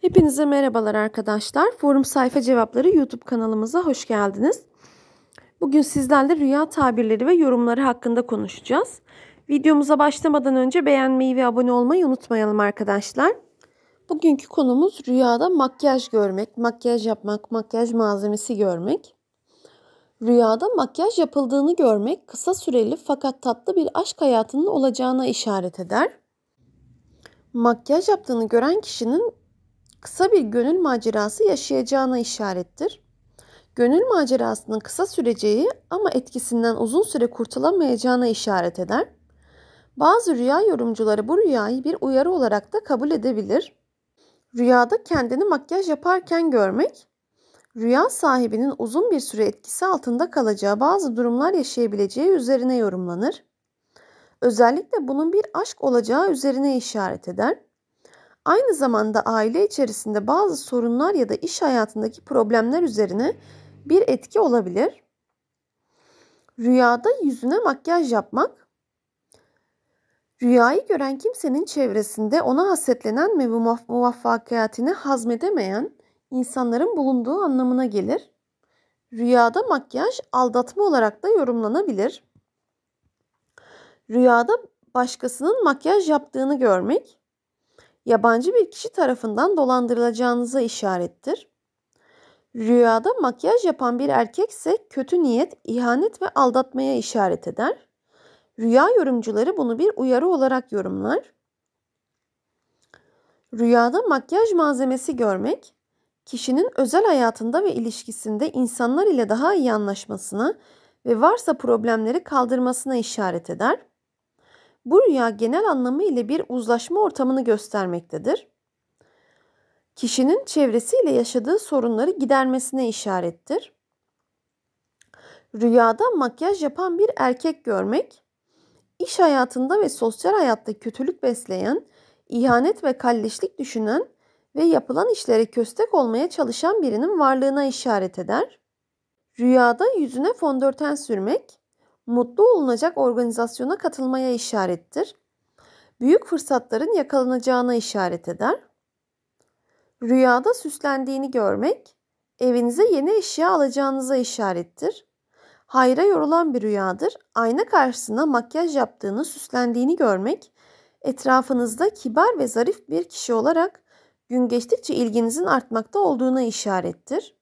Hepinize merhabalar arkadaşlar. Forum Sayfa Cevapları YouTube kanalımıza hoş geldiniz. Bugün sizlerle rüya tabirleri ve yorumları hakkında konuşacağız. Videomuza başlamadan önce beğenmeyi ve abone olmayı unutmayalım arkadaşlar. Bugünkü konumuz rüyada makyaj görmek, makyaj yapmak, makyaj malzemesi görmek. Rüyada makyaj yapıldığını görmek kısa süreli fakat tatlı bir aşk hayatının olacağına işaret eder. Makyaj yaptığını gören kişinin kısa bir gönül macerası yaşayacağına işarettir. Gönül macerasının kısa süreceği ama etkisinden uzun süre kurtulamayacağına işaret eder. Bazı rüya yorumcuları bu rüyayı bir uyarı olarak da kabul edebilir. Rüyada kendini makyaj yaparken görmek, rüya sahibinin uzun bir süre etkisi altında kalacağı bazı durumlar yaşayabileceği üzerine yorumlanır. Özellikle bunun bir aşk olacağı üzerine işaret eder aynı zamanda aile içerisinde bazı sorunlar ya da iş hayatındaki problemler üzerine bir etki olabilir. Rüyada yüzüne makyaj yapmak Rüyayı gören kimsenin çevresinde ona hasetlenen ve bu muvaffakiyatini hazmedemeyen insanların bulunduğu anlamına gelir. Rüyada makyaj aldatma olarak da yorumlanabilir. Rüyada başkasının makyaj yaptığını görmek yabancı bir kişi tarafından dolandırılacağınıza işarettir. Rüyada makyaj yapan bir erkekse kötü niyet, ihanet ve aldatmaya işaret eder. Rüya yorumcuları bunu bir uyarı olarak yorumlar. Rüyada makyaj malzemesi görmek, kişinin özel hayatında ve ilişkisinde insanlar ile daha iyi anlaşmasına ve varsa problemleri kaldırmasına işaret eder. Bu rüya genel anlamıyla bir uzlaşma ortamını göstermektedir. Kişinin çevresiyle yaşadığı sorunları gidermesine işarettir. Rüyada makyaj yapan bir erkek görmek, iş hayatında ve sosyal hayatta kötülük besleyen, ihanet ve kalleşlik düşünen ve yapılan işlere köstek olmaya çalışan birinin varlığına işaret eder. Rüyada yüzüne fondöten sürmek, mutlu olunacak organizasyona katılmaya işarettir. Büyük fırsatların yakalanacağına işaret eder. Rüyada süslendiğini görmek, evinize yeni eşya alacağınıza işarettir. Hayra yorulan bir rüyadır. Ayna karşısında makyaj yaptığını, süslendiğini görmek, etrafınızda kibar ve zarif bir kişi olarak gün geçtikçe ilginizin artmakta olduğuna işarettir.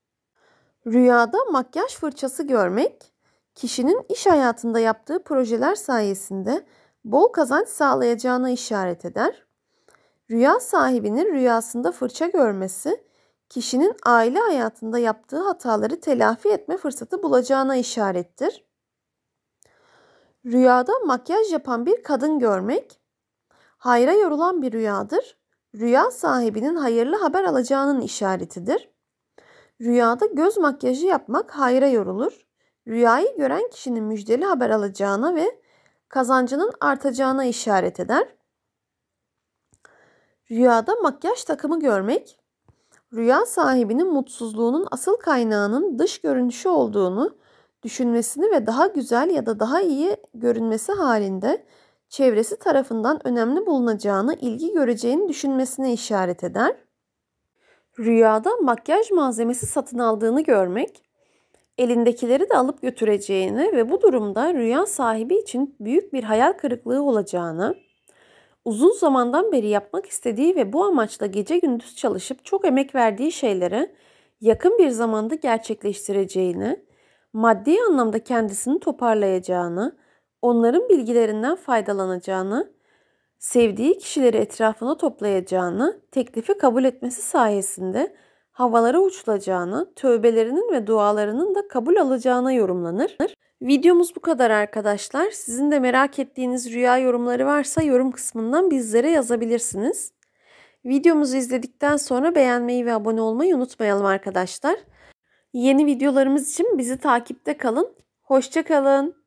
Rüyada makyaj fırçası görmek, kişinin iş hayatında yaptığı projeler sayesinde bol kazanç sağlayacağına işaret eder. Rüya sahibinin rüyasında fırça görmesi, kişinin aile hayatında yaptığı hataları telafi etme fırsatı bulacağına işarettir. Rüyada makyaj yapan bir kadın görmek, hayra yorulan bir rüyadır. Rüya sahibinin hayırlı haber alacağının işaretidir. Rüyada göz makyajı yapmak hayra yorulur rüyayı gören kişinin müjdeli haber alacağına ve kazancının artacağına işaret eder. Rüyada makyaj takımı görmek, rüya sahibinin mutsuzluğunun asıl kaynağının dış görünüşü olduğunu düşünmesini ve daha güzel ya da daha iyi görünmesi halinde çevresi tarafından önemli bulunacağını, ilgi göreceğini düşünmesine işaret eder. Rüyada makyaj malzemesi satın aldığını görmek, elindekileri de alıp götüreceğini ve bu durumda rüya sahibi için büyük bir hayal kırıklığı olacağını, uzun zamandan beri yapmak istediği ve bu amaçla gece gündüz çalışıp çok emek verdiği şeyleri yakın bir zamanda gerçekleştireceğini, maddi anlamda kendisini toparlayacağını, onların bilgilerinden faydalanacağını, sevdiği kişileri etrafına toplayacağını, teklifi kabul etmesi sayesinde havalara uçulacağını, tövbelerinin ve dualarının da kabul alacağına yorumlanır. Videomuz bu kadar arkadaşlar. Sizin de merak ettiğiniz rüya yorumları varsa yorum kısmından bizlere yazabilirsiniz. Videomuzu izledikten sonra beğenmeyi ve abone olmayı unutmayalım arkadaşlar. Yeni videolarımız için bizi takipte kalın. Hoşçakalın.